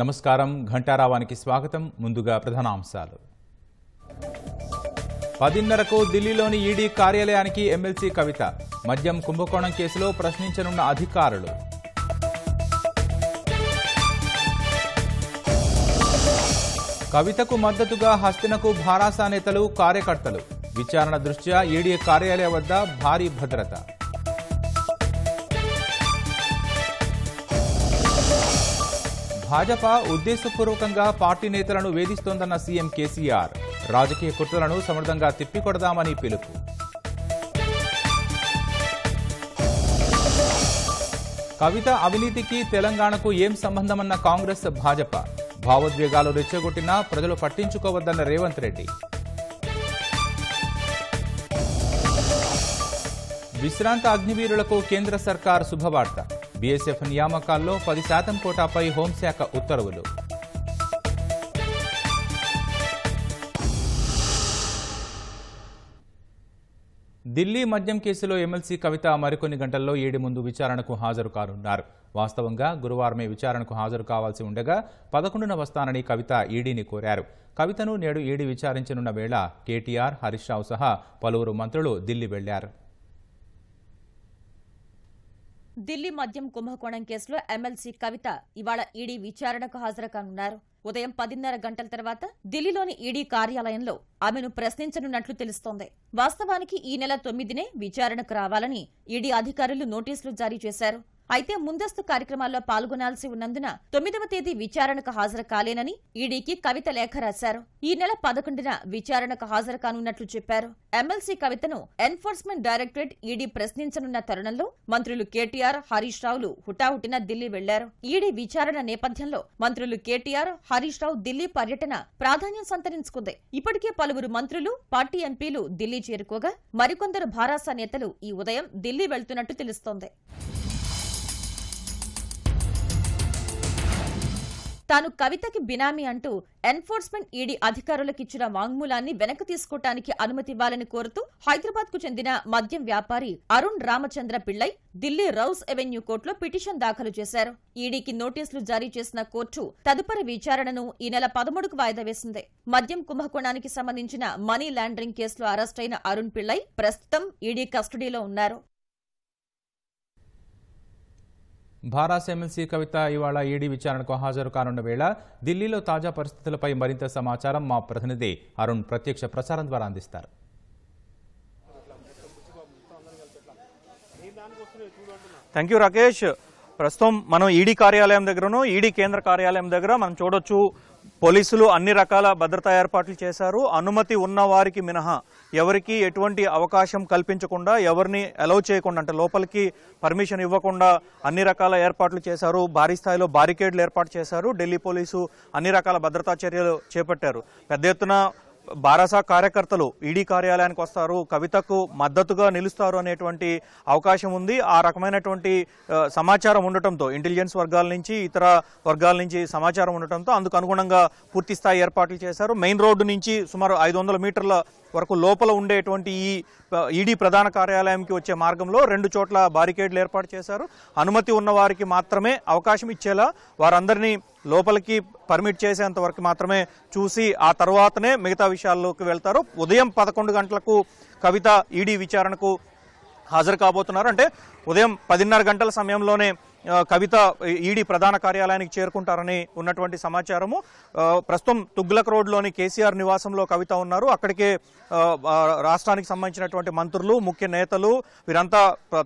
నమస్కారం ఘంటారావానికి స్వాగతం ముందుగా ప్రధానాంశాలు పదిన్నరకు ఢిల్లీలోని ఈడీ కార్యాలయానికి ఎమ్మెల్సీ కవిత మద్యం కుంభకోణం కేసులో ప్రశ్నించనున్న అధికారులు కవితకు మద్దతుగా హస్తినకు భారాసా నేతలు కార్యకర్తలు విచారణ దృష్ట్యా ఈడీ కార్యాలయం వద్ద భారీ భద్రత భాజపా ఉద్దేశపూర్వకంగా పార్టీ నేతలను వేధిస్తోందన్న సీఎం కేసీఆర్ రాజకీయ కుట్రలను సమర్థంగా తిప్పికొడదామని పిలుపు కవిత అవినీతికి తెలంగాణకు ఏం సంబంధమన్న కాంగ్రెస్ భాజపా భావోద్వేగాలు రెచ్చగొట్టినా ప్రజలు పట్టించుకోవద్దన్న రేవంత్ రెడ్డి విశ్రాంత అగ్నివీరులకు కేంద్ర సర్కార్ శుభవార్త బీఎస్ఎఫ్ నియామకాల్లో పది శాతం కోటాపై హోంశాఖ ఉత్తర్వులు ఢిల్లీ మద్యం కేసులో ఎమ్మెల్సీ కవిత మరికొన్ని గంటల్లో ఏడు ముందు విచారణకు హాజరు కానున్నారు వాస్తవంగా గురువారమే విచారణకు హాజరు కావాల్సి ఉండగా పదకొండున వస్తానని కవిత ఈడీని కోరారు కవితను నేడు ఈడీ విచారించనున్న వేళ కేటీఆర్ హరీష్ రావు సహా పలువురు మంత్రులు ఢిల్లీ వెళ్లారు ఢిల్లీ మద్యం కుంభకోణం కేసులో ఎమ్మెల్సీ కవిత ఇవాళ ఈడీ విచారణకు హాజరుకానున్నారు ఉదయం పదిన్నర గంటల తర్వాత ఢిల్లీలోని ఈడీ కార్యాలయంలో ఆమెను ప్రశ్నించనున్నట్లు తెలుస్తోంది వాస్తవానికి ఈ నెల తొమ్మిదినే విచారణకు రావాలని ఈడీ అధికారులు నోటీసులు జారీ చేశారు అయితే ముందస్తు కార్యక్రమాల్లో పాల్గొనాల్సి ఉన్నందున తొమ్మిదవ తేదీ విచారణకు హాజరు కాలేనని ఈడీకి కవిత లేఖ రాశారు ఈ నెల పదకొండున విచారణకు హాజరు కానున్నట్లు చెప్పారు ఎమ్మెల్సీ కవితను ఎన్ఫోర్స్మెంట్ డైరెక్టరేట్ ఈడీ ప్రశ్నించనున్న తరుణంలో మంత్రులు కేటీఆర్ హరీష్ రావులు హుటాహుటిన ఢిల్లీ వెళ్లారు ఈడీ విచారణ నేపథ్యంలో మంత్రులు కేటీఆర్ హరీష్ రావు ఢిల్లీ పర్యటన ప్రాధాన్యం సంతరించుకుంది ఇప్పటికే పలువురు మంత్రులు పార్టీ ఎంపీలు ఢిల్లీ చేరుకోగా మరికొందరు భారాస నేతలు ఈ ఉదయం ఢిల్లీ వెళ్తున్నట్టు తెలుస్తోంది తాను కవితకి బినామీ అంటూ ఎన్ఫోర్స్మెంట్ ఈడీ అధికారులకు ఇచ్చిన వాంగ్మూలాన్ని వెనక్కి తీసుకోవటానికి అనుమతివ్వాలని కోరుతూ హైదరాబాద్ కు చెందిన మద్యం వ్యాపారి అరుణ్ రామచంద్ర పిళ్లై ఢిల్లీ రౌస్ ఎవెన్యూ కోర్టులో పిటిషన్ దాఖలు చేశారు ఈడీకి నోటీసులు జారీ చేసిన కోర్టు తదుపరి విచారణను ఈ నెల పదమూడుకు వాయిదా వేసింది మద్యం కుంభకోణానికి సంబంధించిన మనీ లాండరింగ్ కేసులో అరెస్టైన అరుణ్ పిళ్లై ప్రస్తుతం ఈడీ కస్టడీలో ఉన్నారు భారాస్ ఎమ్మెల్సీ కవిత ఇవాళ ఈడీ విచారణకు హాజరు కానున్న వేళ ఢిల్లీలో తాజా పరిస్థితులపై మరింత సమాచారం మా ప్రతినిధి అరుణ్ ప్రత్యక్ష ప్రసారం ద్వారా అందిస్తారు థ్యాంక్ యూ రాకేష్ ప్రస్తుతం మనం ఈడీ కార్యాలయం దగ్గరను ఈడీ కేంద్ర కార్యాలయం దగ్గర మనం చూడొచ్చు పోలీసులు అన్ని రకాల భద్రతా ఏర్పాట్లు చేశారు అనుమతి ఉన్న వారికి మినహా ఎవరికి ఎటువంటి అవకాశం కల్పించకుండా ఎవరిని అలౌ చేయకుండా అంటే లోపలికి పర్మిషన్ ఇవ్వకుండా అన్ని రకాల ఏర్పాట్లు చేశారు భారీ స్థాయిలో బారికేడ్లు ఏర్పాటు చేశారు ఢిల్లీ పోలీసు అన్ని రకాల భద్రతా చర్యలు చేపట్టారు పెద్ద ఎత్తున బారాసా కార్యకర్తలు ఈడీ కార్యాలయానికి వస్తారు కవితకు మద్దతుగా నిలుస్తారు అనేటువంటి అవకాశం ఉంది ఆ రకమైనటువంటి సమాచారం ఉండటంతో ఇంటెలిజెన్స్ వర్గాల నుంచి ఇతర వర్గాల నుంచి సమాచారం ఉండటంతో అందుకు అనుగుణంగా పూర్తి స్థాయి ఏర్పాట్లు చేశారు మెయిన్ రోడ్డు నుంచి సుమారు ఐదు మీటర్ల వరకు లోపల ఉండేటువంటి ఈ ఈడీ ప్రధాన కార్యాలయంకి వచ్చే మార్గంలో రెండు చోట్ల బారికేడ్లు ఏర్పాటు చేశారు అనుమతి ఉన్న వారికి మాత్రమే అవకాశం ఇచ్చేలా వారందరినీ లోపలికి పర్మిట్ చేసేంత వరకు మాత్రమే చూసి ఆ తర్వాతనే మిగతా విషయాల్లోకి వెళ్తారు ఉదయం పదకొండు గంటలకు కవిత ఈడీ విచారణకు హాజరు కాబోతున్నారు అంటే ఉదయం పదిన్నర గంటల సమయంలోనే కవిత ఈడీ ప్రధాన కార్యాలయానికి చేరుకుంటారని ఉన్నటువంటి సమాచారము ప్రస్తుతం తుగ్లక్ రోడ్లోని కేసీఆర్ నివాసంలో కవిత ఉన్నారు అక్కడికే రాష్ట్రానికి సంబంధించినటువంటి మంత్రులు ముఖ్య నేతలు వీరంతా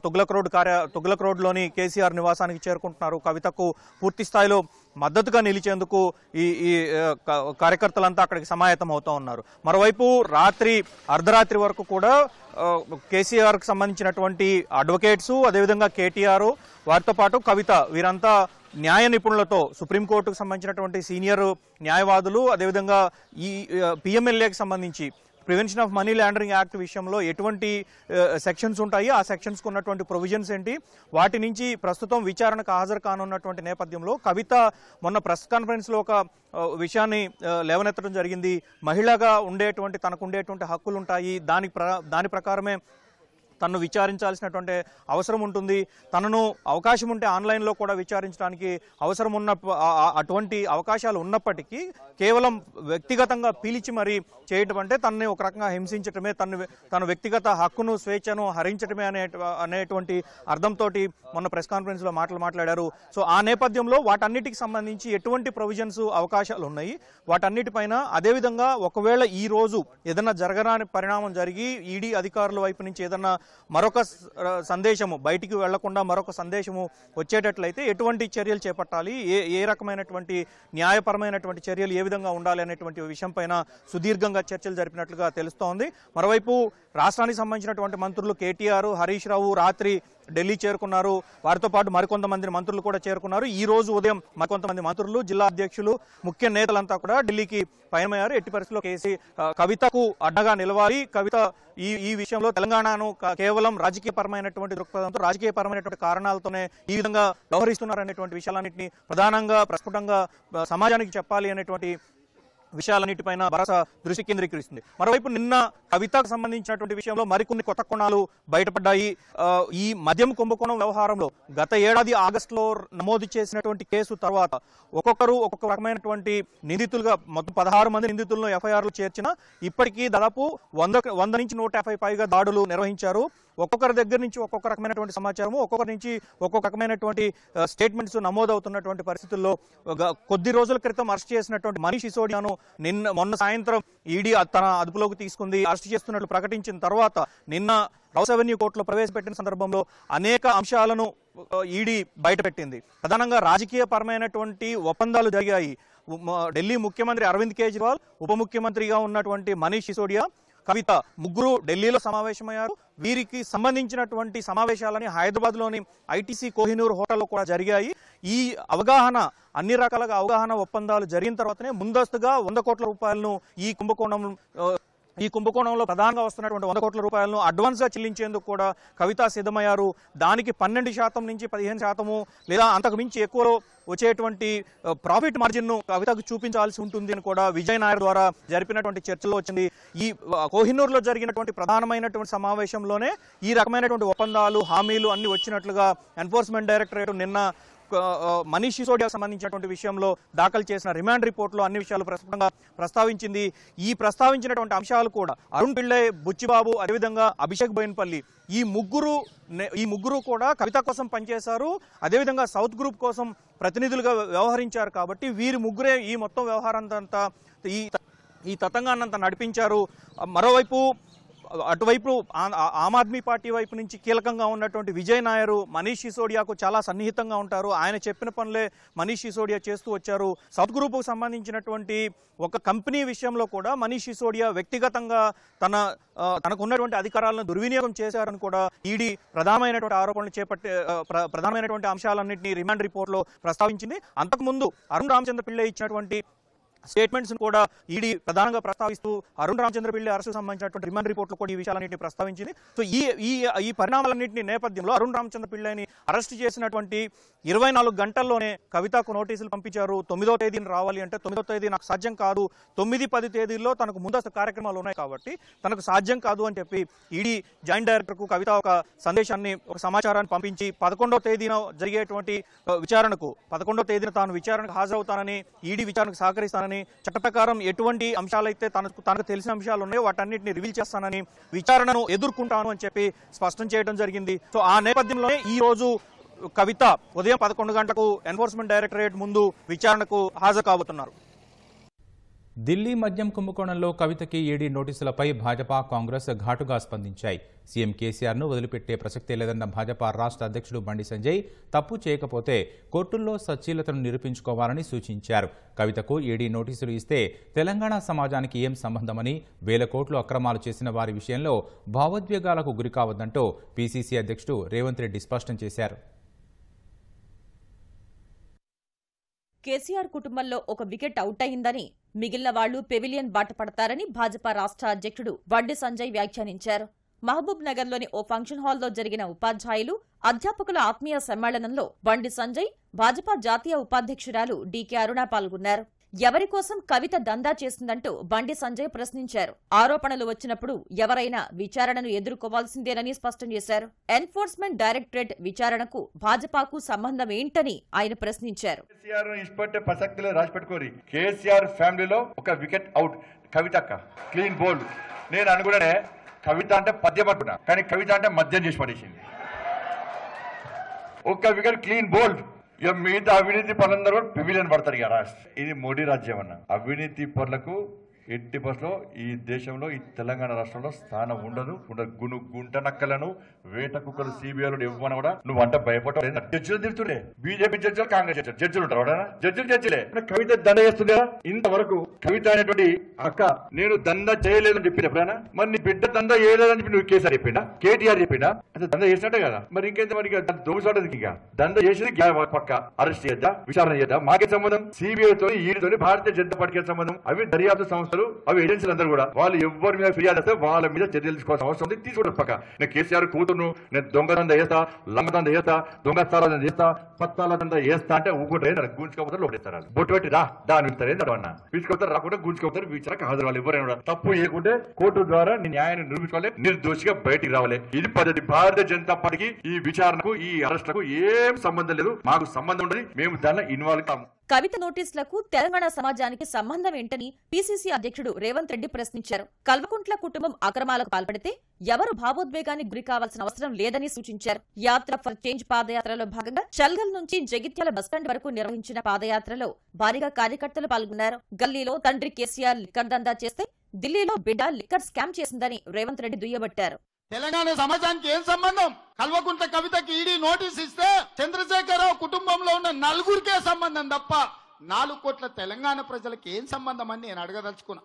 తుగ్లక్ రోడ్ కార్య తుగ్లక్ రోడ్లోని కేసీఆర్ నివాసానికి చేరుకుంటున్నారు కవితకు పూర్తి స్థాయిలో మద్దతుగా నిలిచేందుకు ఈ ఈ కార్యకర్తలంతా అక్కడికి సమాయత్తం అవుతూ ఉన్నారు మరోవైపు రాత్రి అర్ధరాత్రి వరకు కూడా కేసీఆర్కు సంబంధించినటువంటి అడ్వకేట్స్ అదేవిధంగా కేటీఆర్ వారితో పాటు కవిత వీరంతా న్యాయ నిపుణులతో సుప్రీంకోర్టుకు సంబంధించినటువంటి సీనియర్ న్యాయవాదులు అదేవిధంగా ఈ పిఎంఎల్ఏకి సంబంధించి prevention of money laundering act విషయంలో ఎటువంటి సెక్షన్స్ ఉంటాయి ఆ సెక్షన్స్ ఉన్నటువంటి ప్రొవిజన్స్ ఏంటి వాటి నుంచి ప్రస్తుతం విచారణకు హాజరు కానున్నటువంటి నేపథ్యంలో కవిత మొన్న ప్రెస్ కాన్ఫరెన్స్లో ఒక విషయాన్ని లేవనెత్తడం జరిగింది మహిళగా ఉండేటువంటి తనకు ఉండేటువంటి హక్కులు ఉంటాయి దాని దాని ప్రకారమే తనను విచారించాల్సినటువంటి అవసరం ఉంటుంది తనను అవకాశం ఉంటే ఆన్లైన్లో కూడా విచారించడానికి అవసరం ఉన్న అటువంటి అవకాశాలు ఉన్నప్పటికీ కేవలం వ్యక్తిగతంగా పీలిచి మరీ చేయటం అంటే తనని ఒక రకంగా హింసించటమే తన తన వ్యక్తిగత హక్కును స్వేచ్ఛను హరించటమే అనే అనేటువంటి అర్థంతో మొన్న ప్రెస్ కాన్ఫరెన్స్లో మాటలు మాట్లాడారు సో ఆ నేపథ్యంలో వాటన్నిటికి సంబంధించి ఎటువంటి ప్రొవిజన్స్ అవకాశాలు ఉన్నాయి వాటన్నిటిపైన అదేవిధంగా ఒకవేళ ఈ రోజు ఏదైనా జరగరాని పరిణామం జరిగి ఈడీ అధికారుల వైపు నుంచి ఏదన్నా మరొక సందేశము బయటికి వెళ్లకుండా మరొక సందేశము వచ్చేటట్లయితే ఎటువంటి చర్యలు చేపట్టాలి ఏ ఏ రకమైనటువంటి న్యాయపరమైనటువంటి చర్యలు ఏ విధంగా ఉండాలి అనేటువంటి విషయంపైన సుదీర్ఘంగా చర్చలు జరిపినట్లుగా తెలుస్తోంది మరోవైపు రాష్ట్రానికి సంబంధించినటువంటి మంత్రులు కేటీఆర్ హరీష్ రావు రాత్రి ఢిల్లీ చేరుకున్నారు వారితో పాటు మరికొంతమంది మంత్రులు కూడా చేరుకున్నారు ఈ రోజు ఉదయం మరికొంతమంది మంత్రులు జిల్లా అధ్యక్షులు ముఖ్య నేతలంతా కూడా ఢిల్లీకి పయనమయ్యారు ఎట్టి పరిస్థితిలో కేసీ కవితకు అడ్డగా నిలవాలి కవిత ఈ ఈ విషయంలో తెలంగాణను కేవలం రాజకీయ పరమైనటువంటి దృక్పథంతో పరమైనటువంటి కారణాలతోనే ఈ విధంగా వ్యవహరిస్తున్నారనేటువంటి విషయాలన్నింటినీ ప్రధానంగా ప్రస్ఫుటంగా సమాజానికి చెప్పాలి అనేటువంటి విషయాలన్నిటిపైన భరోసా దృష్టి కేంద్రీకరిస్తుంది మరోవైపు నిన్న కవితకు సంబంధించినటువంటి విషయంలో మరికొన్ని కొత్త కోణాలు బయటపడ్డాయి ఈ మద్యం కుంభకోణం వ్యవహారంలో గత ఏడాది ఆగస్టులో నమోదు చేసినటువంటి కేసు తర్వాత ఒక్కొక్కరు ఒక్కొక్క రకమైనటువంటి నిందితులుగా మొత్తం పదహారు మంది నిందితులను ఎఫ్ఐఆర్లు చేర్చిన ఇప్పటికీ దాదాపు వంద వంద నుంచి నూట యాభై పైగా దాడులు నిర్వహించారు ఒక్కొక్కరి దగ్గర నుంచి ఒక్కొక్క రకమైనటువంటి సమాచారము ఒక్కొక్కరి నుంచి ఒక్కొక్క రకమైనటువంటి స్టేట్మెంట్స్ నమోదవుతున్నటువంటి పరిస్థితుల్లో కొద్ది రోజుల క్రితం అరెస్ట్ చేసినటువంటి మనీష్ సిసోడియాను నిన్న మొన్న సాయంత్రం ఈడీ తన అదుపులోకి తీసుకుంది అరెస్ట్ చేస్తున్నట్లు ప్రకటించిన తర్వాత నిన్న హౌస్ అవెన్యూ కోర్టులో ప్రవేశపెట్టిన సందర్భంలో అనేక అంశాలను ఈడీ బయటపెట్టింది ప్రధానంగా రాజకీయ పరమైనటువంటి ఒప్పందాలు జరిగాయి ఢిల్లీ ముఖ్యమంత్రి అరవింద్ కేజ్రీవాల్ ఉప ముఖ్యమంత్రిగా ఉన్నటువంటి మనీష్ సిసోడియా కవిత ముగ్గురు ఢిల్లీలో సమావేశమయ్యారు వీరికి సంబంధించినటువంటి సమావేశాలని హైదరాబాద్లోని ఐటీసీ కోహినూర్ హోటల్లో కూడా జరిగాయి ఈ అవగాహన అన్ని రకాలుగా అవగాహన ఒప్పందాలు జరిగిన తర్వాతనే ముందస్తుగా వంద కోట్ల రూపాయలను ఈ కుంభకోణం ఈ కుంభకోణంలో ప్రధానంగా వస్తున్నటువంటి వంద కోట్ల రూపాయలను అడ్వాన్స్గా చెల్లించేందుకు కూడా కవిత సిద్ధమయ్యారు దానికి పన్నెండు శాతం నుంచి పదిహేను శాతము లేదా అంతకు మించి ఎక్కువ వచ్చేటువంటి ప్రాఫిట్ మార్జిన్ను కవితకు చూపించాల్సి ఉంటుంది అని కూడా విజయ్ నాయర్ ద్వారా జరిపినటువంటి చర్చలో వచ్చింది ఈ కోహినూర్లో జరిగినటువంటి ప్రధానమైనటువంటి సమావేశంలోనే ఈ రకమైనటువంటి ఒప్పందాలు హామీలు అన్ని వచ్చినట్లుగా ఎన్ఫోర్స్మెంట్ డైరెక్టరేట్ నిన్న మనీష్ సిసోడియా సంబంధించినటువంటి విషయంలో దాఖలు చేసిన రిమాండ్ రిపోర్ట్లో అన్ని విషయాలు ప్రస్తుతంగా ప్రస్తావించింది ఈ ప్రస్తావించినటువంటి అంశాలు కూడా అరుణ్ పిళ్ళై బుచ్చిబాబు అదేవిధంగా అభిషేక్ బోయిన్పల్లి ఈ ముగ్గురు ఈ ముగ్గురు కూడా కవిత కోసం పనిచేశారు అదేవిధంగా సౌత్ గ్రూప్ కోసం ప్రతినిధులుగా వ్యవహరించారు కాబట్టి వీరి ముగ్గురే ఈ మొత్తం వ్యవహారం ఈ ఈ తతంగాన్నంతా నడిపించారు మరోవైపు అటువైపు ఆమ్ ఆద్మీ పార్టీ వైపు నుంచి కీలకంగా ఉన్నటువంటి విజయ్ నాయరు మనీష్ సిసోడియాకు చాలా సన్నిహితంగా ఉంటారు ఆయన చెప్పిన పనులే మనీష్ సిసోడియా చేస్తూ వచ్చారు సద్గ్రూపుకు సంబంధించినటువంటి ఒక కంపెనీ విషయంలో కూడా మనీష్ సిసోడియా వ్యక్తిగతంగా తన తనకున్నటువంటి అధికారాలను దుర్వినియోగం చేశారని కూడా ఈడీ ప్రధానమైనటువంటి ఆరోపణలు చేపట్టే ప్రధానమైనటువంటి అంశాలన్నింటినీ రిమాండ్ రిపోర్ట్లో ప్రస్తావించింది అంతకుముందు అరుణ్ రామచంద్ర పిళ్ళై ఇచ్చినటువంటి స్టేట్మెంట్స్ కూడా ఈడీ ప్రధానంగా ప్రస్తావిస్తూ అరుణ్ రామచంద్రపిల్లి అరెస్టు సంబంధించినటువంటి రిమాండ్ రిపోర్ట్లు కూడా ఈ విషయాలన్నింటినీ ప్రస్తావించింది సో ఈ ఈ ఈ పరిణామాలన్నింటినీ నేపథ్యంలో అరుణ్ రామచంద్ర పిల్లని అరెస్ట్ చేసినటువంటి ఇరవై గంటల్లోనే కవితకు నోటీసులు పంపించారు తొమ్మిదో తేదీని రావాలి అంటే తొమ్మిదో తేదీ నాకు సాధ్యం కాదు తొమ్మిది పది తేదీల్లో తనకు ముందస్తు కార్యక్రమాలు ఉన్నాయి కాబట్టి తనకు సాధ్యం కాదు అని చెప్పి ఈడీ జాయింట్ డైరెక్టర్కు కవిత ఒక సందేశాన్ని ఒక సమాచారాన్ని పంపించి పదకొండో తేదీన జరిగేటువంటి విచారణకు పదకొండో తేదీన తాను విచారణకు హాజరవుతానని ఈడీ విచారణకు సహకరిస్తానని చేస్తానని చట్ట ప్రకారం ఎటువంటి అంశాలైతే తనకు తనకు తెలిసిన అంశాలు ఉన్నాయో వాటన్నిటిని రివీల్ చేస్తానని విచారణను ఎదుర్కొంటాను అని చెప్పి స్పష్టం చేయడం జరిగింది సో ఆ నేపథ్యంలోనే ఈ రోజు కవిత ఉదయం పదకొండు గంటలకు ఎన్ఫోర్స్మెంట్ డైరెక్టరేట్ ముందు విచారణకు హాజరు కాబోతున్నారు ఢిల్లీ మద్యం కుంభకోణంలో కవితకి ఈడీ నోటీసులపై భాజపా కాంగ్రెస్ ఘాటుగా స్పందించాయి సీఎం కేసీఆర్ను వదిలిపెట్టే ప్రసక్తే లేదన్న భాజపా రాష్ట్ర అధ్యక్షుడు బండి సంజయ్ తప్పు చేయకపోతే కోర్టుల్లో సచ్ఛీలతను నిరూపించుకోవాలని సూచించారు కవితకు ఈడీ నోటీసులు ఇస్తే తెలంగాణ సమాజానికి ఏం సంబంధమని వేల కోట్లు అక్రమాలు చేసిన వారి విషయంలో భావోద్వేగాలకు గురికావద్దంటూ పీసీసీ అధ్యక్షుడు రేవంత్ రెడ్డి స్పష్టం చేశారు కేసీఆర్ కుటుంబంలో ఒక వికెట్ అవుట్ అయిందని మిగిలిన వాళ్లు పెవిలియన్ బాట పడతారని భాజపా రాష్ట్ర అధ్యక్షుడు బండి సంజయ్ వ్యాఖ్యానించారు మహబూబ్ నగర్లోని ఓ ఫంక్షన్ హాల్లో జరిగిన ఉపాధ్యాయులు అధ్యాపకుల ఆత్మీయ సమ్మేళనంలో బండి సంజయ్ భాజపా జాతీయ ఉపాధ్యక్షురాలు డీకే అరుణ పాల్గొన్నారు ఎవరి కోసం కవిత దందా చేసిందంటూ బండి సంజయ్ ప్రశ్నించారు ఆరోపణలు వచ్చినప్పుడు ఎవరైనా విచారణను ఎదుర్కోవాల్సిందేనని స్పష్టం చేశారు ఎన్ఫోర్స్మెంట్ డైరెక్టరేట్ విచారణకు భాజపాకు సంబంధం ఏంటని ఆయన ప్రశ్నించారు కేసీఆర్ ఫ్యామిలీలో ఒక వికెట్ అవుట్ కవిత క్లీన్ నేను కవిత అంటే పద్యం అనుకున్నా కానీ కవిత అంటే మద్యం చేసి పడేసింది ఒక వికెట్ క్లీన్ బోల్డ్ ఇక మిగతా అవినీతి పనులందరూ కూడా పివిలియన్ పడతారు ఇక రాష్ట్ర ఇది మోడీ రాజ్యం అన్న అవినీతి పనులకు ఎట్టి బస్లో ఈ దేశంలో ఈ తెలంగాణ రాష్ట్రంలో స్థానం ఉండదు గును గుంట నక్కలను వేట కుక్కలు సిబిఐలు ఇవ్వమని కూడా నువ్వు అంట భయపడలేదు జడ్జిలు తిరుగుతుండే బీజేపీ జడ్జిలు కాంగ్రెస్ జడ్జిలు జడ్జిలు ఉంటారు జడ్జిలు జడ్జిలే కవిత దండ చేస్తుండే ఇంతవరకు కవిత అనేటువంటి అక్క నేను దంద చేయలేదని చెప్పిన ఎప్పుడైనా మరి నీ బిడ్డ దంద చేయలేదని చెప్పి నువ్వు కేసీఆర్ చెప్పిండా కేటీఆర్ చెప్పిండా అంటే దంద చేసినట్టే కదా మరి ఇంకేంత మరి దోగుసాడదు ఇంకా దంద చేసింది పక్క అరెస్ట్ చేద్దా విచారణ చేద్దా మాకే సంబంధం సిబిఐతో ఈడితో భారతీయ జనతా పార్టీకి సంబంధం అవి దర్యాప్తు సంస్థ అవి ఏజెన్సీలు అందరూ కూడా వాళ్ళు ఎవరి మీద ఫిర్యాదు వస్తే వాళ్ళ మీద చర్య తీసుకోవాల్సిన అవసరం ఉంది తీసుకోవడం పక్క నేను కేసీఆర్ కూతురు నేను దొంగదంద వేస్తా లంగదంద వేస్తా దొంగ దొంగస్థాల చేస్తా పత్తాల పత్తాలంద వేస్తా అంటే ఊకుంటే గుంజుకోపోతారు లోపడేస్తారు బొట్టు పెట్టి రా దాని ఇస్తారు ఏంటో అన్న పిలుచుకోతారు రాకుండా గుంజుకోతారు వీచరాక హాజరు వాళ్ళు ఎవరైనా తప్పు చేయకుంటే కోర్టు ద్వారా నేను న్యాయాన్ని నిర్మించుకోవాలి నిర్దోషిగా బయటికి రావాలి ఇది పద్ధతి భారతీయ జనతా పార్టీకి ఈ విచారణకు ఈ అరెస్ట్ అరెస్టులకు ఏం సంబంధం లేదు మాకు సంబంధం ఉండదు మేము దానిలో ఇన్వాల్వ్ కాము కవిత నోటీసులకు తెలంగాణ సమాజానికి సంబంధం ఏంటని పీసీసీ అధ్యక్షుడు రేవంత్ రెడ్డి ప్రశ్నించారు కల్వకుంట్ల కుటుంబం అక్రమాలకు పాల్పడితే ఎవరు భావోద్వేగానికి గురి కావాల్సిన అవసరం లేదని సూచించారు యాత్ర ఫర్ చేంజ్ పాదయాత్రలో భాగంగా చల్గల్ నుంచి జగిత్యాల బస్టాండ్ వరకు నిర్వహించిన పాదయాత్రలో భారీగా కార్యకర్తలు పాల్గొన్నారు గల్లీలో తండ్రి కేసీఆర్ లిక్కర్ దందా చేస్తే ఢిల్లీలో బిడ్డ లిక్కర్ స్కామ్ చేసిందని రేవంత్ రెడ్డి దుయ్యబట్టారు తెలంగాణ సమాజానికి ఏం సంబంధం కల్వకుంట కవితకి ఈడీ నోటీస్ ఇస్తే చంద్రశేఖరరావు కుటుంబంలో ఉన్న నలుగురికే సంబంధం తప్ప నాలుగు కోట్ల తెలంగాణ ప్రజలకు ఏం సంబంధం అని నేను అడగదలుచుకున్నా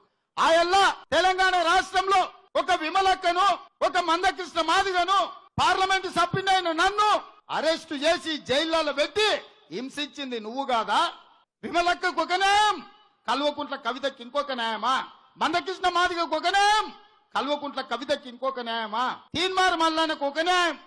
ఆయల్లా తెలంగాణ రాష్ట్రంలో ఒక విమలక్కను ఒక మందకృష్ణ మాదిగను పార్లమెంట్ సభ్యుని అయిన నన్ను అరెస్టు చేసి జైల్లో పెట్టి హింసించింది నువ్వు కాదా విమలక్కకు ఒక న్యాయం కల్వకుంట్ల కవితకి ఇంకొక న్యాయమా మందకృష్ణ మాదిగకు ఒక కల్వకుంట్ల కవితకి ఇంకొక న్యాయమా తీన్మార్ మల్లానికి ఒక న్యాయం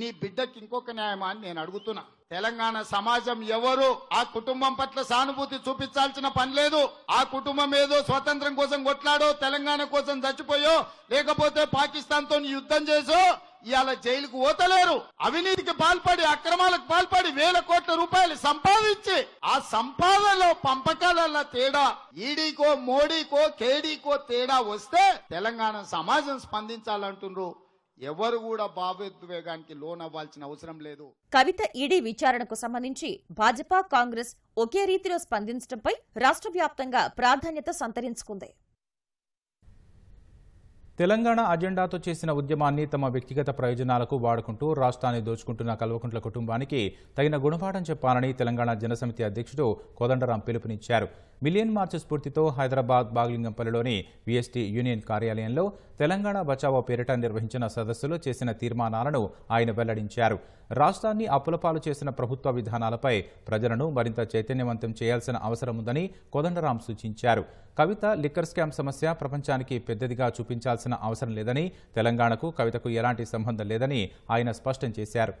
నీ బిడ్డకి ఇంకొక న్యాయమా అని నేను అడుగుతున్నా తెలంగాణ సమాజం ఎవరు ఆ కుటుంబం పట్ల సానుభూతి చూపించాల్సిన పని లేదు ఆ కుటుంబం ఏదో స్వతంత్రం కోసం కొట్లాడో తెలంగాణ కోసం చచ్చిపోయో లేకపోతే తో యుద్ధం చేసో ఇవాళ జైలుకు ఓతలేరు అవినీతికి పాల్పడి అక్రమాలకు పాల్పడి వేల కోట్ల రూపాయలు సంపాదించి ఆ సంపాదనలో పంపకాలలో తేడా ఈడీకో మోడీకో కేడీకో తేడా వస్తే తెలంగాణ సమాజం స్పందించాలంటున్నారు ఎవరు కూడా భావోద్వేగానికి లోన్ అవ్వాల్సిన అవసరం లేదు కవిత ఈడీ విచారణకు సంబంధించి భాజపా కాంగ్రెస్ ఒకే రీతిలో స్పందించడంపై రాష్ట్ర వ్యాప్తంగా ప్రాధాన్యత సంతరించుకుంది తెలంగాణ అజెండాతో చేసిన ఉద్యమాన్ని తమ వ్యక్తిగత ప్రయోజనాలకు వాడుకుంటూ రాష్ట్రాన్ని దోచుకుంటున్న కల్వకుంట్ల కుటుంబానికి తగిన గుణపాఠం చెప్పాలని తెలంగాణ జనసమితి అధ్యక్షుడు కోదండరాం పిలుపునిచ్చారు మిలియన్ మార్చ్ స్ఫూర్తితో హైదరాబాద్ బాగ్లింగంపల్లిలోని వీఎస్టీ యూనియన్ కార్యాలయంలో తెలంగాణ బచావో పేరిట నిర్వహించిన సదస్సులో చేసిన తీర్మానాలను ఆయన వెల్లడించారు రాష్ట్రాన్ని అప్పులపాలు చేసిన ప్రభుత్వ విధానాలపై ప్రజలను మరింత చైతన్యవంతం చేయాల్సిన అవసరం ఉందని కోదండరాం సూచించారు కవిత లిక్కర్ స్కామ్ సమస్య ప్రపంచానికి పెద్దదిగా చూపించాల్సిన అవసరం లేదని తెలంగాణకు కవితకు ఎలాంటి సంబంధం లేదని ఆయన స్పష్టం చేశారు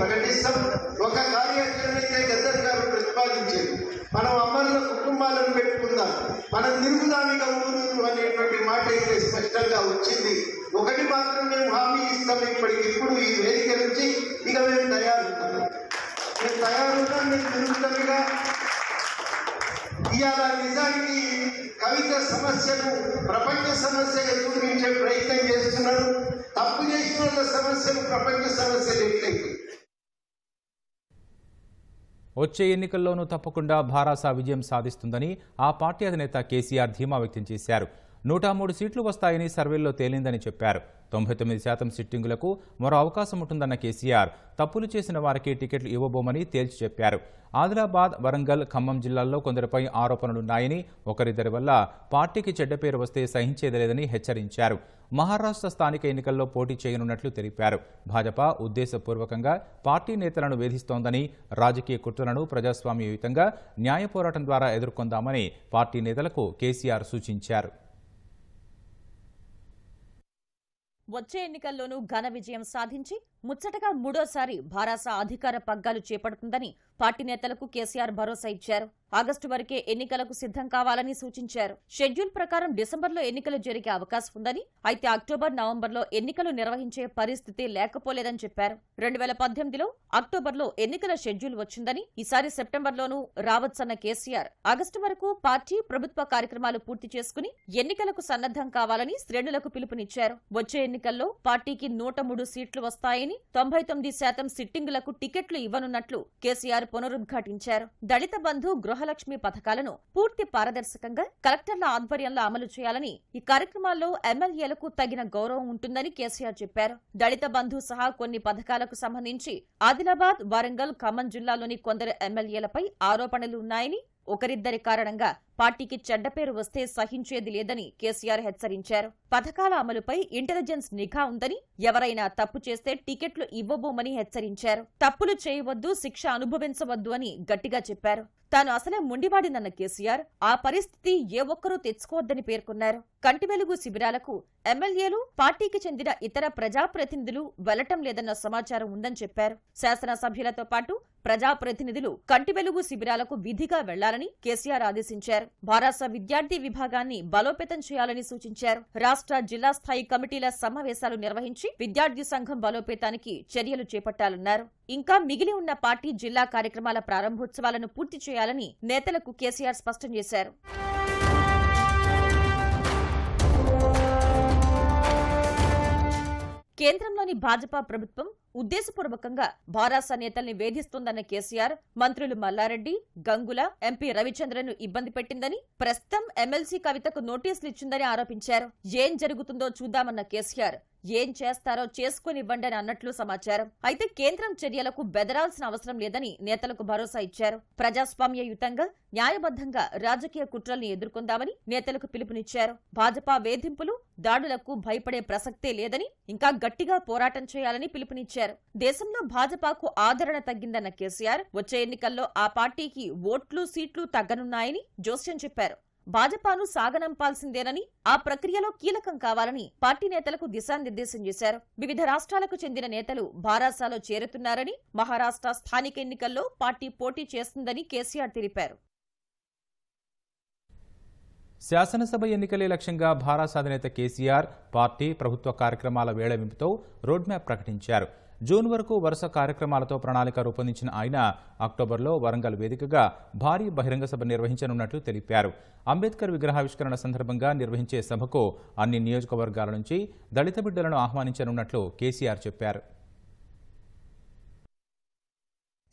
ప్రకటిస్తాం ఒక కార్యక్రమైతే గద్దర్ గారు ప్రతిపాదించేది మనం అమరుల కుటుంబాలను పెట్టుకుందాం మన తిరుగుదానిగా ఊరు అనేటువంటి మాట అయితే స్పష్టంగా వచ్చింది ఒకటి మాత్రం మేము హామీ ఇస్తాం ఇప్పుడు ఈ వేదిక నుంచి ఇక మేము తయారున్నాం మేము తయారున్నాం మేము తిరుగుతానిగా ఇవాళ నిజానికి కవిత సమస్యను ప్రపంచ సమస్యగా చూపించే ప్రయత్నం చేస్తున్నారు తప్పు చేసిన వాళ్ళ సమస్యలు ప్రపంచ సమస్యలు ఎట్లయితే వచ్చే ఎన్నికల్లోనూ తప్పకుండా భారాసా విజయం సాధిస్తుందని ఆ పార్టీ అధినేత కేసీఆర్ ధీమా వ్యక్తం చేశారు నూట మూడు సీట్లు వస్తాయని సర్వేల్లో తేలిందని చెప్పారు తొంభై తొమ్మిది శాతం సిట్టింగులకు మరో అవకాశం ఉంటుందన్న కేసీఆర్ తప్పులు చేసిన వారికి టికెట్లు ఇవ్వబోమని తేల్చి చెప్పారు ఆదిలాబాద్ వరంగల్ ఖమ్మం జిల్లాల్లో కొందరిపై ఆరోపణలున్నాయని ఒకరిద్దరి వల్ల పార్టీకి చెడ్డ పేరు వస్తే సహించేదలేదని హెచ్చరించారు మహారాష్ట్ర స్థానిక ఎన్నికల్లో పోటీ చేయనున్నట్లు తెలిపారు భాజపా ఉద్దేశపూర్వకంగా పార్టీ నేతలను వేధిస్తోందని రాజకీయ కుట్రలను ప్రజాస్వామ్యయుతంగా న్యాయ పోరాటం ద్వారా ఎదుర్కొందామని పార్టీ నేతలకు కేసీఆర్ సూచించారు వచ్చే ఎన్నికల్లోనూ ఘన విజయం సాధించి ముచ్చటగా మూడోసారి భారాస అధికార పగ్గాలు చేపడుతుందని పార్టీ నేతలకు కేసీఆర్ భరోసా ఇచ్చారు ఆగస్టు వరకే ఎన్నికలకు సిద్ధం కావాలని సూచించారు షెడ్యూల్ ప్రకారం డిసెంబర్లో ఎన్నికలు జరిగే అవకాశం ఉందని అయితే అక్టోబర్ నవంబర్లో ఎన్నికలు నిర్వహించే పరిస్థితి లేకపోలేదని చెప్పారు రెండు వేల పద్దెనిమిదిలో అక్టోబర్లో ఎన్నికల షెడ్యూల్ వచ్చిందని ఈసారి సెప్టెంబర్లోనూ రావచ్చన్న కేసీఆర్ ఆగస్టు వరకు పార్టీ ప్రభుత్వ కార్యక్రమాలు పూర్తి చేసుకుని ఎన్నికలకు సన్నద్దం కావాలని శ్రేణులకు పిలుపునిచ్చారు వచ్చే ఎన్నికల్లో పార్టీకి నూట మూడు సీట్లు వస్తాయని లేని తొంభై తొమ్మిది శాతం సిట్టింగులకు టికెట్లు ఇవ్వనున్నట్లు కేసీఆర్ పునరుద్ఘాటించారు దళిత బంధు గృహలక్ష్మి పథకాలను పూర్తి పారదర్శకంగా కలెక్టర్ల ఆధ్వర్యంలో అమలు చేయాలని ఈ కార్యక్రమాల్లో ఎమ్మెల్యేలకు తగిన గౌరవం ఉంటుందని కేసీఆర్ చెప్పారు దళిత బంధు సహా కొన్ని పథకాలకు సంబంధించి ఆదిలాబాద్ వరంగల్ ఖమ్మం జిల్లాలోని కొందరు ఎమ్మెల్యేలపై ఆరోపణలు ఉన్నాయని ఒకరిద్దరి కారణంగా పార్టీకి చెడ్డ పేరు వస్తే సహించేది లేదని కేసీఆర్ హెచ్చరించారు పథకాల అమలుపై ఇంటెలిజెన్స్ నిఘా ఉందని ఎవరైనా తప్పు చేస్తే టికెట్లు ఇవ్వబోమని హెచ్చరించారు తప్పులు చేయవద్దు శిక్ష అనుభవించవద్దు అని గట్టిగా చెప్పారు తాను అసలే ముండివాడినన్న కేసీఆర్ ఆ పరిస్థితి ఏ ఒక్కరూ తెచ్చుకోవద్దని పేర్కొన్నారు కంటి వెలుగు శిబిరాలకు ఎమ్మెల్యేలు పార్టీకి చెందిన ఇతర ప్రజాప్రతినిధులు వెళ్లటం లేదన్న సమాచారం ఉందని చెప్పారు శాసనసభ్యులతో పాటు ప్రజాప్రతినిధులు కంటి వెలుగు శిబిరాలకు విధిగా వెళ్లాలని కేసీఆర్ ఆదేశించారు చేశారు భారాస విద్యార్థి విభాగాన్ని బలోపేతం చేయాలని సూచించారు రాష్ట్ర జిల్లా స్థాయి కమిటీల సమావేశాలు నిర్వహించి విద్యార్థి సంఘం బలోపేతానికి చర్యలు చేపట్టాలన్నారు ఇంకా మిగిలి ఉన్న పార్టీ జిల్లా కార్యక్రమాల ప్రారంభోత్సవాలను పూర్తి చేయాలని నేతలకు కేసీఆర్ స్పష్టం చేశారు కేంద్రంలోని భాజపా ప్రభుత్వం ఉద్దేశపూర్వకంగా భారాస నేతల్ని వేధిస్తోందన్న కేసీఆర్ మంత్రులు మల్లారెడ్డి గంగుల ఎంపీ రవిచంద్రను ఇబ్బంది పెట్టిందని ప్రస్తుతం ఎమ్మెల్సీ కవితకు నోటీసులు ఇచ్చిందని ఆరోపించారు ఏం జరుగుతుందో చూద్దామన్న కేసీఆర్ ఏం చేస్తారో చేసుకునివ్వండి అని అన్నట్లు సమాచారం అయితే కేంద్రం చర్యలకు బెదరాల్సిన అవసరం లేదని నేతలకు భరోసా ఇచ్చారు ప్రజాస్వామ్యయుతంగా న్యాయబద్ధంగా రాజకీయ కుట్రల్ని ఎదుర్కొందామని నేతలకు పిలుపునిచ్చారు భాజపా వేధింపులు దాడులకు భయపడే ప్రసక్తే లేదని ఇంకా గట్టిగా పోరాటం చేయాలని పిలుపునిచ్చారు ప్రవేశపెట్టారు దేశంలో భాజపాకు ఆదరణ తగ్గిందన్న కేసీఆర్ వచ్చే ఎన్నికల్లో ఆ పార్టీకి ఓట్లు సీట్లు తగ్గనున్నాయని జోస్యం చెప్పారు భాజపాను సాగనంపాల్సిందేనని ఆ ప్రక్రియలో కీలకం కావాలని పార్టీ నేతలకు దిశానిర్దేశం చేశారు వివిధ రాష్ట్రాలకు చెందిన నేతలు భారాసాలో చేరుతున్నారని మహారాష్ట్ర స్థానిక ఎన్నికల్లో పార్టీ పోటీ చేస్తుందని కేసీఆర్ తెలిపారు శాసనసభ ఎన్నికలే లక్ష్యంగా భారాసాధినేత కేసీఆర్ పార్టీ ప్రభుత్వ కార్యక్రమాల వేళవింపుతో రోడ్మ్యాప్ ప్రకటించారు జూన్ వరకు వరుస కార్యక్రమాలతో ప్రణాళిక రూపొందించిన ఆయన అక్టోబర్లో వరంగల్ వేదికగా భారీ బహిరంగ సభ నిర్వహించనున్నట్లు తెలిపారు అంబేద్కర్ విగ్రహావిష్కరణ సందర్భంగా నిర్వహించే సభకు అన్ని నియోజకవర్గాల నుంచి దళిత బిడ్డలను ఆహ్వానించనున్నట్లు కేసీఆర్ చెప్పారు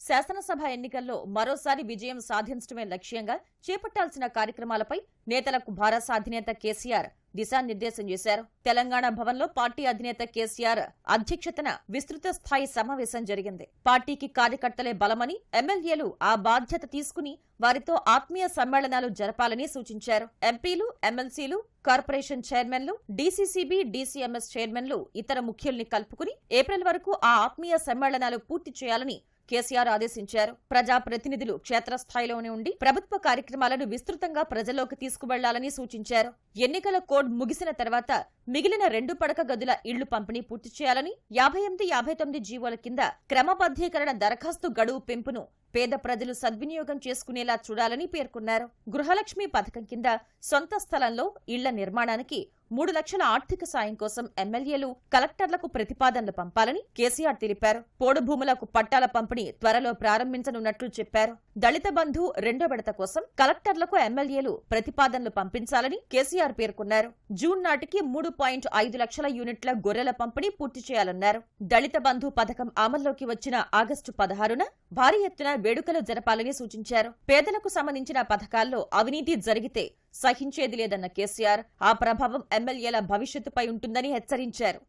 శాసనసభ ఎన్నికల్లో మరోసారి విజయం సాధించడమే లక్ష్యంగా చేపట్టాల్సిన కార్యక్రమాలపై నేతలకు భారత అధినేత కేసీఆర్ దిశానిర్దేశం చేశారు తెలంగాణ భవన్లో పార్టీ అధినేత కేసీఆర్ అధ్యక్షతన విస్తృత స్థాయి సమావేశం జరిగింది పార్టీకి కార్యకర్తలే బలమని ఎమ్మెల్యేలు ఆ బాధ్యత తీసుకుని వారితో ఆత్మీయ సమ్మేళనాలు జరపాలని సూచించారు ఎంపీలు ఎమ్మెల్సీలు కార్పొరేషన్ చైర్మన్లు డీసీసీబీ డీసీఎంఎస్ చైర్మన్లు ఇతర ముఖ్యుల్ని కలుపుకుని ఏప్రిల్ వరకు ఆ ఆత్మీయ సమ్మేళనాలు పూర్తి చేయాలని కేసీఆర్ ఆదేశించారు ప్రజాప్రతినిధులు క్షేత్రస్థాయిలోనే ఉండి ప్రభుత్వ కార్యక్రమాలను విస్తృతంగా ప్రజల్లోకి తీసుకువెళ్లాలని సూచించారు ఎన్నికల కోడ్ ముగిసిన తర్వాత మిగిలిన రెండు పడక గదుల ఇళ్లు పంపిణీ పూర్తి చేయాలని యాభై ఎనిమిది యాభై తొమ్మిది జీవోల కింద క్రమబద్దీకరణ దరఖాస్తు గడువు పెంపును పేద ప్రజలు సద్వినియోగం చేసుకునేలా చూడాలని పేర్కొన్నారు గృహలక్ష్మి పథకం కింద సొంత స్థలంలో ఇళ్ల నిర్మాణానికి మూడు లక్షల ఆర్థిక సాయం కోసం ఎమ్మెల్యేలు కలెక్టర్లకు ప్రతిపాదనలు పంపాలని కేసీఆర్ తెలిపారు పోడు భూములకు పట్టాల పంపిణీ త్వరలో ప్రారంభించనున్నట్లు చెప్పారు దళిత బంధు రెండో విడత కోసం కలెక్టర్లకు ఎమ్మెల్యేలు ప్రతిపాదనలు పంపించాలని కేసీఆర్ పేర్కొన్నారు జూన్ నాటికి మూడు పాయింట్ ఐదు లక్షల యూనిట్ల గొర్రెల పంపిణీ పూర్తి చేయాలన్నారు దళిత బంధు పథకం అమల్లోకి వచ్చిన ఆగస్టు పదహారున భారీ ఎత్తున వేడుకలు జరపాలని సూచించారు పేదలకు సంబంధించిన పథకాల్లో అవినీతి జరిగితే సహించేది లేదన్న కేసీఆర్ ఆ ప్రభావం ఎమ్మెల్యేల భవిష్యత్తుపై ఉంటుందని హెచ్చరించారు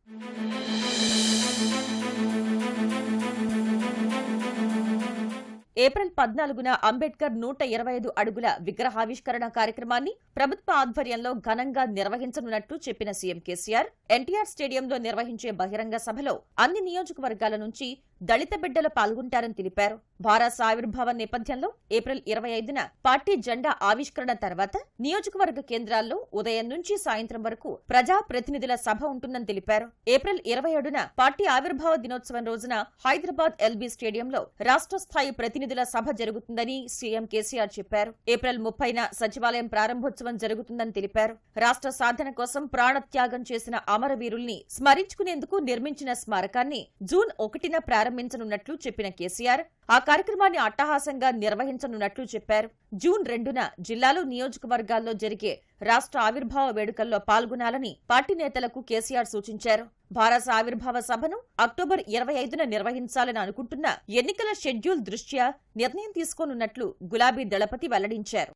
ఏప్రిల్ పద్నాలుగున అంబేద్కర్ నూట ఇరవై ఐదు అడుగుల విగ్రహావిష్కరణ కార్యక్రమాన్ని ప్రభుత్వ ఆధ్వర్యంలో ఘనంగా నిర్వహించనున్నట్టు చెప్పిన సీఎం కేసీఆర్ ఎన్టీఆర్ స్టేడియంలో నిర్వహించే బహిరంగ సభలో అన్ని నియోజకవర్గాల నుంచి దళిత బిడ్డలు పాల్గొంటారని తెలిపారు భారత్ ఆవిర్భావ నేపథ్యంలో ఏప్రిల్ ఇరవై ఐదున పార్టీ జెండా ఆవిష్కరణ తర్వాత నియోజకవర్గ కేంద్రాల్లో ఉదయం నుంచి సాయంత్రం వరకు ప్రజా ప్రతినిధుల సభ ఉంటుందని తెలిపారు ఏప్రిల్ ఇరవై ఏడున పార్టీ ఆవిర్భావ దినోత్సవం రోజున హైదరాబాద్ ఎల్బీ స్టేడియంలో రాష్ట్ర స్థాయి ప్రతినిధుల సభ జరుగుతుందని సీఎం కేసీఆర్ చెప్పారు ఏప్రిల్ ముప్పైన సచివాలయం ప్రారంభోత్సవం జరుగుతుందని తెలిపారు రాష్ట్ర సాధన కోసం ప్రాణత్యాగం చేసిన అమరవీరుల్ని స్మరించుకునేందుకు నిర్మించిన స్మారకాన్ని జూన్ ఒకటిన ప్రారంభ ప్రారంభించనున్నట్లు చెప్పిన కేసీఆర్ ఆ కార్యక్రమాన్ని అట్టహాసంగా నిర్వహించనున్నట్లు చెప్పారు జూన్ రెండున జిల్లాలు నియోజకవర్గాల్లో జరిగే రాష్ట్ర ఆవిర్భావ వేడుకల్లో పాల్గొనాలని పార్టీ నేతలకు కేసీఆర్ సూచించారు భారత ఆవిర్భావ సభను అక్టోబర్ ఇరవై ఐదున నిర్వహించాలని అనుకుంటున్న ఎన్నికల షెడ్యూల్ దృష్ట్యా నిర్ణయం తీసుకోనున్నట్లు గులాబీ దళపతి వెల్లడించారు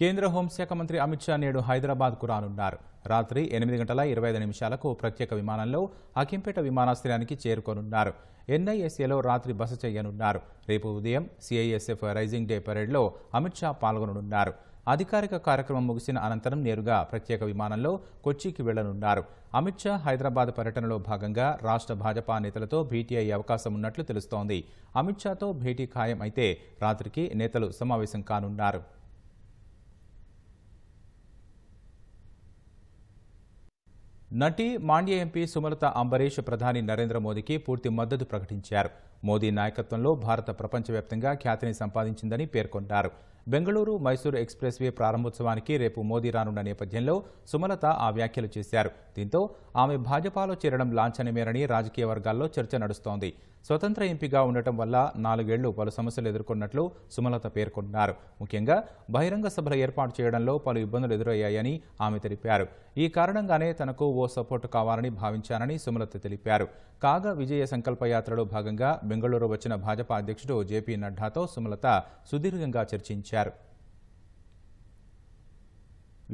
కేంద్ర హోంశాఖ మంత్రి అమిత్ షా నేడు హైదరాబాద్కు రానున్నారు రాత్రి ఎనిమిది గంటల ఇరవై ఐదు నిమిషాలకు ప్రత్యేక విమానంలో అకింపేట విమానాశ్రయానికి చేరుకోనున్నారు ఎన్ఐఎస్ఏలో రాత్రి బస చేయనున్నారు రేపు ఉదయం సిఐఎస్ఎఫ్ రైజింగ్ డే పరేడ్లో అమిత్ షా పాల్గొననున్నారు అధికారిక కార్యక్రమం ముగిసిన అనంతరం నేరుగా ప్రత్యేక విమానంలో కొచ్చికి వెళ్లనున్నారు అమిత్ షా హైదరాబాద్ పర్యటనలో భాగంగా రాష్ట్ర భాజపా నేతలతో భేటీ అయ్యే అవకాశం ఉన్నట్లు తెలుస్తోంది అమిత్ షాతో భేటీ ఖాయం అయితే రాత్రికి నేతలు సమావేశం కానున్నారు నటి మాండ్య ఎంపీ సుమలత అంబరీష్ ప్రధాని నరేంద్ర మోదీకి పూర్తి మద్దతు ప్రకటించారు మోదీ నాయకత్వంలో భారత ప్రపంచవ్యాప్తంగా ఖ్యాతిని సంపాదించిందని పేర్కొన్నారు బెంగళూరు మైసూరు ఎక్స్ప్రెస్ వే ప్రారంభోత్సవానికి రేపు మోదీ రానున్న నేపథ్యంలో సుమలత ఆ వ్యాఖ్యలు చేశారు దీంతో ఆమె భాజపాలో చేరడం లాంఛనమేరని రాజకీయ వర్గాల్లో చర్చ నడుస్తోంది స్వతంత్ర ఎంపీగా ఉండటం వల్ల నాలుగేళ్లు పలు సమస్యలు ఎదుర్కొన్నట్లు సుమలత పేర్కొన్నారు ముఖ్యంగా బహిరంగ సభలు ఏర్పాటు చేయడంలో పలు ఇబ్బందులు ఎదురయ్యాయని ఆమె తెలిపారు ఈ కారణంగానే తనకు ఓ సపోర్టు కావాలని భావించానని సుమలత తెలిపారు కాగా విజయ సంకల్పయాత్రలో భాగంగా బెంగళూరు వచ్చిన భాజపా అధ్యక్షుడు జేపీ నడ్డాతో సుమలత సుదీర్ఘంగా చర్చించారు ప్రశ్నించారు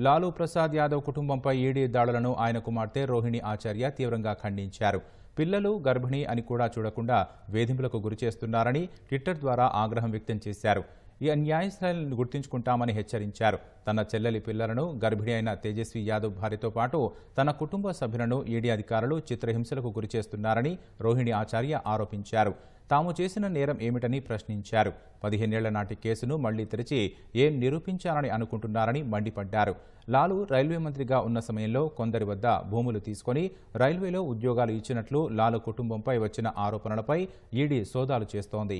లాలూ ప్రసాద్ యాదవ్ కుటుంబంపై ఈడీ దాడులను ఆయన కుమార్తె రోహిణి ఆచార్య తీవ్రంగా ఖండించారు పిల్లలు గర్భిణి అని కూడా చూడకుండా వేధింపులకు గురిచేస్తున్నారని ట్విట్టర్ ద్వారా ఆగ్రహం వ్యక్తం చేశారు ఈ అన్యాయస్థాయిలను గుర్తించుకుంటామని హెచ్చరించారు తన చెల్లెలి పిల్లలను గర్భిణి అయిన తేజస్వి యాదవ్ భార్యతో పాటు తన కుటుంబ సభ్యులను ఈడీ అధికారులు చిత్రహింసలకు గురిచేస్తున్నారని రోహిణి ఆచార్య ఆరోపించారు తాము చేసిన నేరం ఏమిటని ప్రశ్నించారు పదిహేనేళ్ల నాటి కేసును మళ్లీ తెరిచి ఏం నిరూపించాలని అనుకుంటున్నారని మండిపడ్డారు లాలు రైల్వే మంత్రిగా ఉన్న సమయంలో కొందరి వద్ద భూములు తీసుకుని రైల్వేలో ఉద్యోగాలు ఇచ్చినట్లు లాలు కుటుంబంపై వచ్చిన ఆరోపణలపై ఈడీ సోదాలు చేస్తోంది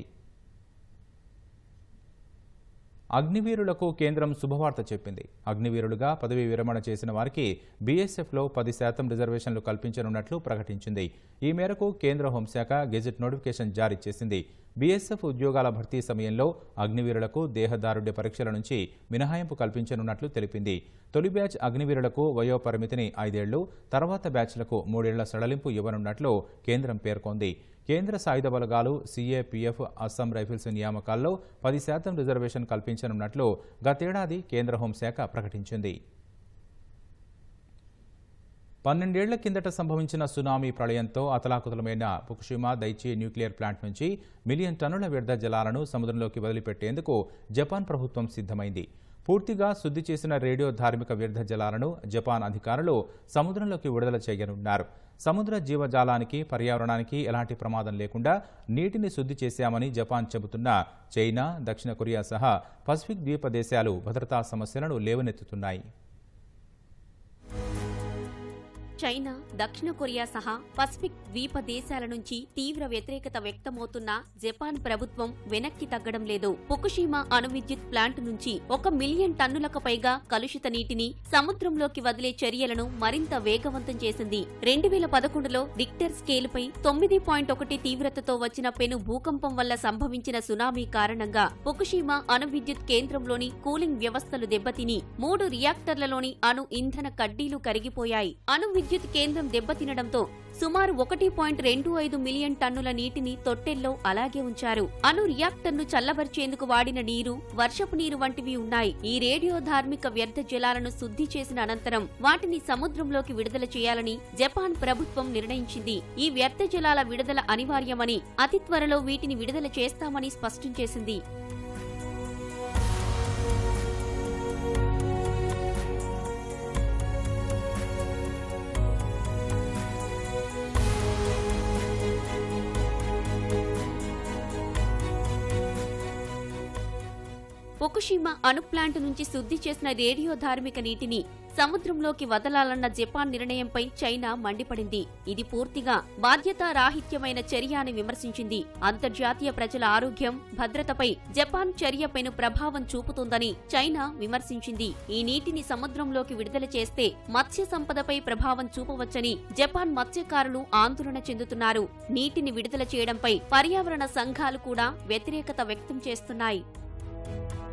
అగ్నివీరులకు కేంద్రం శుభవార్త చెప్పింది అగ్నివీరులుగా పదవి విరమణ చేసిన వారికి బీఎస్ఎఫ్లో పది శాతం రిజర్వేషన్లు కల్పించనున్నట్లు ప్రకటించింది ఈ మేరకు కేంద్ర హోంశాఖ గెజెట్ నోటిఫికేషన్ జారీ చేసింది బీఎస్ఎఫ్ ఉద్యోగాల భర్తీ సమయంలో అగ్నివీరులకు దేహదారుడ్య పరీక్షల నుంచి మినహాయింపు కల్పించనున్నట్లు తెలిపింది తొలి బ్యాచ్ అగ్నివీరులకు వయోపరిమితిని ఐదేళ్లు తర్వాత బ్యాచ్లకు మూడేళ్ల సడలింపు ఇవ్వనున్నట్లు కేంద్రం పేర్కొంది కేంద్ర సాయుధ బలగాలు సీఏపీఎఫ్ అస్సాం రైఫిల్స్ నియామకాల్లో పది శాతం రిజర్వేషన్ కల్పించనున్నట్లు గతేడాది కేంద్ర హోంశాఖ ప్రకటించింది పన్నెండేళ్ల కిందట సంభవించిన సునామీ ప్రళయంతో అతలాకుతలమైన పుక్షిమా దైచి న్యూక్లియర్ ప్లాంట్ నుంచి మిలియన్ టన్నుల వ్యర్థ జలాలను సముద్రంలోకి వదిలిపెట్టేందుకు జపాన్ ప్రభుత్వం సిద్ధమైంది పూర్తిగా శుద్ధి చేసిన రేడియో ధార్మిక వ్యర్థ జలాలను జపాన్ అధికారులు సముద్రంలోకి విడుదల చేయనున్నారు సముద్ర జీవజాలానికి పర్యావరణానికి ఎలాంటి ప్రమాదం లేకుండా నీటిని శుద్ధి చేశామని జపాన్ చెబుతున్న చైనా దక్షిణ కొరియా సహా పసిఫిక్ ద్వీప దేశాలు భద్రతా సమస్యలను లేవనెత్తుతున్నాయి చైనా దక్షిణ కొరియా సహా పసిఫిక్ ద్వీప దేశాల నుంచి తీవ్ర వ్యతిరేకత వ్యక్తమవుతున్న జపాన్ ప్రభుత్వం వెనక్కి తగ్గడం లేదు పుకుషీమా విద్యుత్ ప్లాంట్ నుంచి ఒక మిలియన్ టన్నులకు పైగా కలుషిత నీటిని సముద్రంలోకి వదిలే చర్యలను మరింత వేగవంతం చేసింది రెండు వేల పదకొండులో రిక్టర్ పై తొమ్మిది పాయింట్ ఒకటి తీవ్రతతో వచ్చిన పెను భూకంపం వల్ల సంభవించిన సునామీ కారణంగా పుకుషీమా విద్యుత్ కేంద్రంలోని కూలింగ్ వ్యవస్థలు దెబ్బతిని మూడు రియాక్టర్లలోని అణు ఇంధన కడ్డీలు కరిగిపోయాయి అణు విద్యుత్ కేంద్రం దెబ్బతినడంతో సుమారు ఒకటి పాయింట్ రెండు ఐదు మిలియన్ టన్నుల నీటిని తొట్టెల్లో అలాగే ఉంచారు అను రియాక్టర్ను చల్లబరిచేందుకు వాడిన నీరు వర్షపు నీరు వంటివి ఉన్నాయి ఈ రేడియో ధార్మిక వ్యర్థ జలాలను శుద్ధి చేసిన అనంతరం వాటిని సముద్రంలోకి విడుదల చేయాలని జపాన్ ప్రభుత్వం నిర్ణయించింది ఈ వ్యర్థ జలాల విడుదల అనివార్యమని అతి త్వరలో వీటిని విడుదల చేస్తామని స్పష్టం చేసింది ఫుకుషిమా అణు ప్లాంట్ నుంచి శుద్ధి చేసిన రేడియో ధార్మిక నీటిని సముద్రంలోకి వదలాలన్న జపాన్ నిర్ణయంపై చైనా మండిపడింది ఇది పూర్తిగా బాధ్యతారాహిత్యమైన చర్య అని విమర్శించింది అంతర్జాతీయ ప్రజల ఆరోగ్యం భద్రతపై జపాన్ చర్యపైన ప్రభావం చూపుతుందని చైనా విమర్శించింది ఈ నీటిని సముద్రంలోకి విడుదల చేస్తే మత్స్య సంపదపై ప్రభావం చూపవచ్చని జపాన్ మత్స్యకారులు ఆందోళన చెందుతున్నారు నీటిని విడుదల చేయడంపై పర్యావరణ సంఘాలు కూడా వ్యతిరేకత వ్యక్తం చేస్తున్నాయి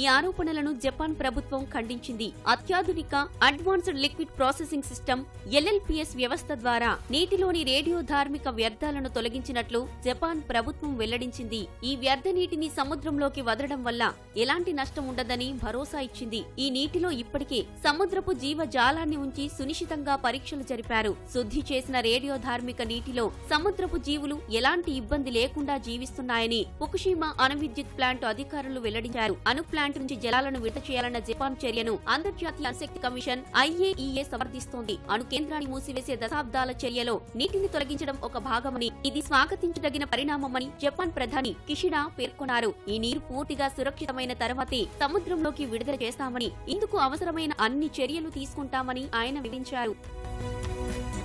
ఈ ఆరోపణలను జపాన్ ప్రభుత్వం ఖండించింది అత్యాధునిక advanced liquid processing system LLPS వ్యవస్థ ద్వారా నీటిలోని రేడియో ధార్మిక వ్యర్థాలను తొలగించినట్లు జపాన్ ప్రభుత్వం వెల్లడించింది ఈ వ్యర్థ నీటిని సముద్రంలోకి వదలడం వల్ల ఎలాంటి నష్టం ఉండదని భరోసా ఇచ్చింది ఈ నీటిలో ఇప్పటికే సముద్రపు జీవ జాలాన్ని ఉంచి సునిశితంగా పరీక్షలు జరిపారు శుద్ధి చేసిన రేడియో ధార్మిక నీటిలో సముద్రపు జీవులు ఎలాంటి ఇబ్బంది లేకుండా జీవిస్తున్నాయని పుకుషీమా అణువిద్యుత్ ప్లాంట్ అధికారులు వెల్లడించారు అణు ప్లాంట్ నుంచి జలాలను విడుదల చేయాలన్న జపాన్ చర్యను అంతర్జాతీయ అణుశక్తి కమిషన్ ఐఏఈఏ సమర్థిస్తోంది అణు కేంద్రాన్ని మూసివేసే దశాబ్దాల చర్యలో నీటిని తొలగించడం ఒక భాగమని ఇది స్వాగతించదగిన పరిణామమని జపాన్ ప్రధాని కిషిడా పేర్కొన్నారు ఈ నీరు పూర్తిగా సురక్షితమైన తర్వాతే సముద్రంలోకి విడుదల చేస్తామని ఇందుకు అవసరమైన అన్ని చర్యలు తీసుకుంటామని ఆయన వివరించారు